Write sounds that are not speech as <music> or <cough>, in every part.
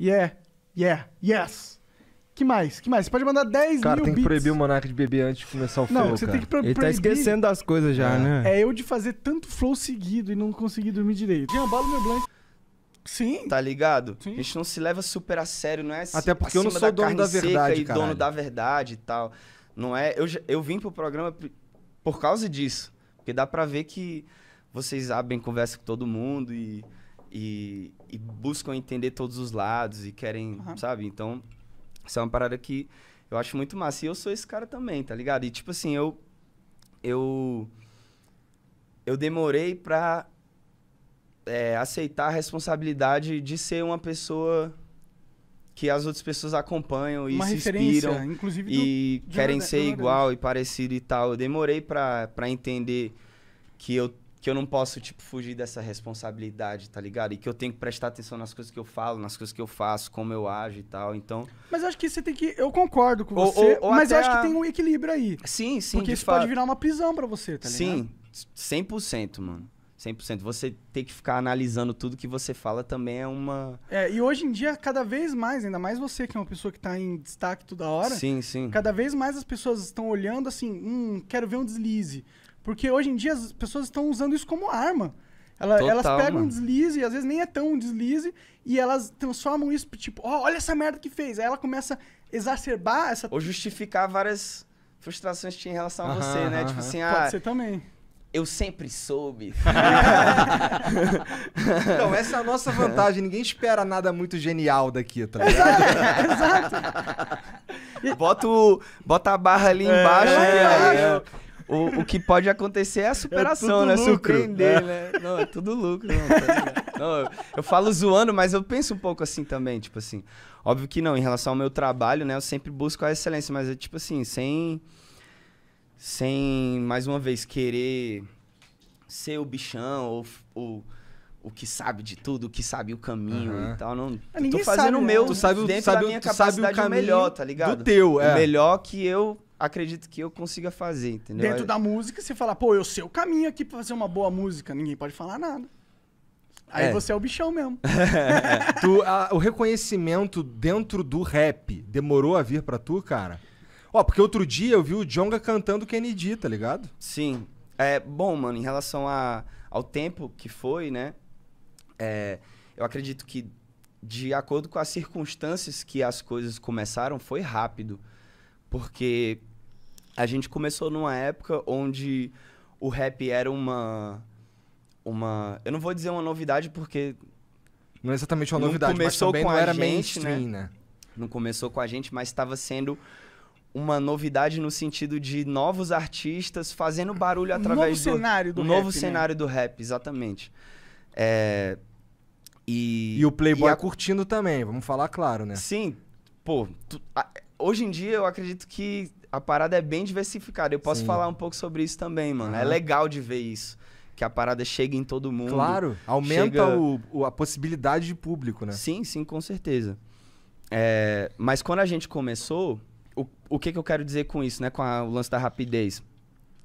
Yeah, yeah, yes. Que mais? Que mais? Você pode mandar 10 Cara, mil tem que proibir o Monark de beber antes de começar o flow, Não, você cara. tem que pro Ele tá esquecendo das coisas já, é. né? É eu de fazer tanto flow seguido e não conseguir dormir direito. no meu blank. Sim. Tá ligado? Sim. A gente não se leva super a sério, não é Até porque eu não sou da dono da verdade, cara. dono da verdade e tal. Não é? Eu, eu vim pro programa por causa disso. Porque dá pra ver que vocês abrem conversa com todo mundo e... E, e buscam entender todos os lados e querem, uhum. sabe? Então, isso é uma parada que eu acho muito massa. E eu sou esse cara também, tá ligado? E tipo assim, eu. Eu. Eu demorei pra é, aceitar a responsabilidade de ser uma pessoa que as outras pessoas acompanham e uma se inspiram inclusive e querem ser igual e parecido e tal. Eu demorei para entender que eu que eu não posso, tipo, fugir dessa responsabilidade, tá ligado? E que eu tenho que prestar atenção nas coisas que eu falo, nas coisas que eu faço, como eu ajo e tal, então... Mas acho que você tem que... Eu concordo com ou, você, ou, ou mas eu acho a... que tem um equilíbrio aí. Sim, sim, Porque isso fato. pode virar uma prisão para você, tá ligado? Sim, 100%, mano. 100%. Você tem que ficar analisando tudo que você fala também é uma. É, e hoje em dia, cada vez mais, ainda mais você, que é uma pessoa que tá em destaque toda hora. Sim, sim. Cada vez mais as pessoas estão olhando assim, hum, quero ver um deslize. Porque hoje em dia as pessoas estão usando isso como arma. Ela, Total, elas pegam mano. um deslize, às vezes nem é tão um deslize, e elas transformam isso, tipo, ó, oh, olha essa merda que fez. Aí ela começa a exacerbar essa. Ou justificar várias frustrações que tinha em relação a aham, você, né? Aham. Tipo assim, Pode ah, ser também. Eu sempre soube. então, <laughs> essa é a nossa vantagem. Ninguém espera nada muito genial daqui, tá ligado? Exato, exato. Bota, o, bota a barra ali é. embaixo. Né? É, é, é o, o que pode acontecer é a superação, é né? Lucro. Surpreender, né? É. Não, é tudo lucro. Não, tá não eu, eu falo zoando, mas eu penso um pouco assim também, tipo assim. Óbvio que não, em relação ao meu trabalho, né? Eu sempre busco a excelência, mas é tipo assim, sem. Sem, mais uma vez, querer ser o bichão ou, ou o que sabe de tudo, o que sabe o caminho uhum. e tal. Não, ah, tô fazendo sabe, o meu né? tu sabe, dentro tu sabe, da minha tu capacidade sabe o melhor, tá ligado? Do teu, é. O melhor que eu acredito que eu consiga fazer, entendeu? Dentro da música, você fala, pô, eu sei o caminho aqui pra fazer uma boa música. Ninguém pode falar nada. Aí é. você é o bichão mesmo. <laughs> tu, a, o reconhecimento dentro do rap demorou a vir pra tu, cara? Ó, porque outro dia eu vi o Jonga cantando Kennedy, tá ligado? Sim. É, bom, mano, em relação a, ao tempo que foi, né? É, eu acredito que, de acordo com as circunstâncias que as coisas começaram, foi rápido. Porque a gente começou numa época onde o rap era uma. Uma. Eu não vou dizer uma novidade porque. Não é exatamente uma novidade, começou mas também com não era gente, mainstream, né? né? Não começou com a gente, mas estava sendo uma novidade no sentido de novos artistas fazendo barulho um através novo do. Cenário do um rap, novo né? cenário do rap, exatamente. É, e, e o Playboy e a... curtindo também, vamos falar claro, né? Sim, pô, tu, hoje em dia eu acredito que a parada é bem diversificada. Eu posso Sim. falar um pouco sobre isso também, mano. Uhum. É legal de ver isso. Que a parada chega em todo mundo. Claro, aumenta chega... o, o, a possibilidade de público, né? Sim, sim, com certeza. É, mas quando a gente começou, o, o que, que eu quero dizer com isso, né? Com a, o lance da rapidez.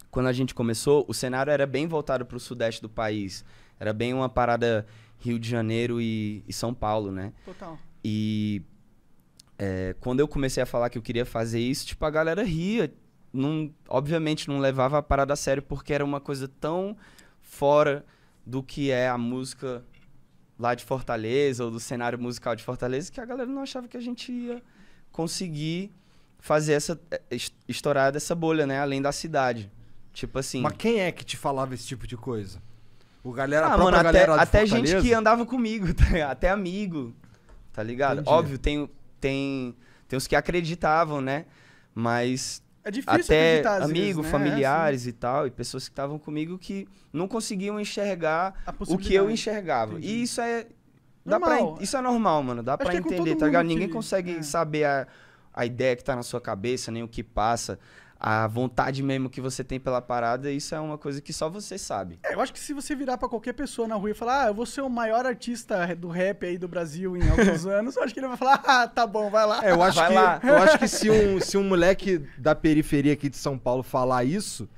Quando a gente começou, o cenário era bem voltado para o sudeste do país. Era bem uma parada Rio de Janeiro e, e São Paulo, né? Total. E é, quando eu comecei a falar que eu queria fazer isso, tipo, a galera ria. Não, obviamente não levava a parada a sério, porque era uma coisa tão fora do que é a música lá de Fortaleza, ou do cenário musical de Fortaleza, que a galera não achava que a gente ia conseguir fazer essa. É, estourar dessa bolha, né? Além da cidade. Tipo assim. Mas quem é que te falava esse tipo de coisa? O galera, ah, mano, até, até gente que andava comigo, <laughs> tá Até amigo, tá ligado? Entendi. Óbvio, tem, tem, tem os que acreditavam, né? Mas é difícil até amigo, vezes, né? É, familiares é, e tal, e pessoas que estavam comigo que não conseguiam enxergar o que eu enxergava. Entendi. E isso é dá normal. pra, isso é normal, mano, dá para pra é entender, é tá ligado? Ninguém consegue é. saber a, a ideia que tá na sua cabeça, nem o que passa a vontade mesmo que você tem pela parada, isso é uma coisa que só você sabe. É, eu acho que se você virar para qualquer pessoa na rua e falar, ah, eu vou ser o maior artista do rap aí do Brasil em alguns <laughs> anos, eu acho que ele vai falar, ah, tá bom, vai lá. É, eu acho vai que, lá. Eu acho que se, um, se um moleque da periferia aqui de São Paulo falar isso,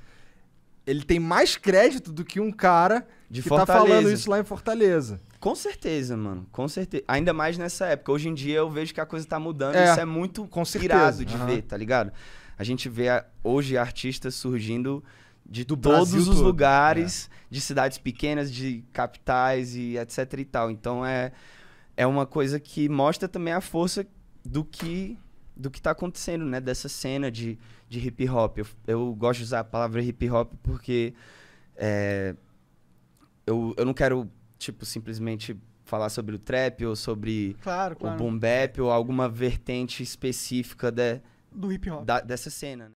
ele tem mais crédito do que um cara de que tá Fortaleza. tá falando isso lá em Fortaleza. Com certeza, mano. Com certeza. Ainda mais nessa época. Hoje em dia eu vejo que a coisa tá mudando. É, isso é muito com certeza. irado de uhum. ver, tá ligado? a gente vê hoje artistas surgindo de Do todos Brasil os todo. lugares, é. de cidades pequenas, de capitais e etc e tal. Então é é uma coisa que mostra também a força do que do que tá acontecendo, né, dessa cena de, de hip hop. Eu, eu gosto de usar a palavra hip hop porque é, eu, eu não quero tipo simplesmente falar sobre o trap ou sobre claro, claro. o boom bap ou alguma vertente específica de, do hip hop. Da, dessa cena. Né?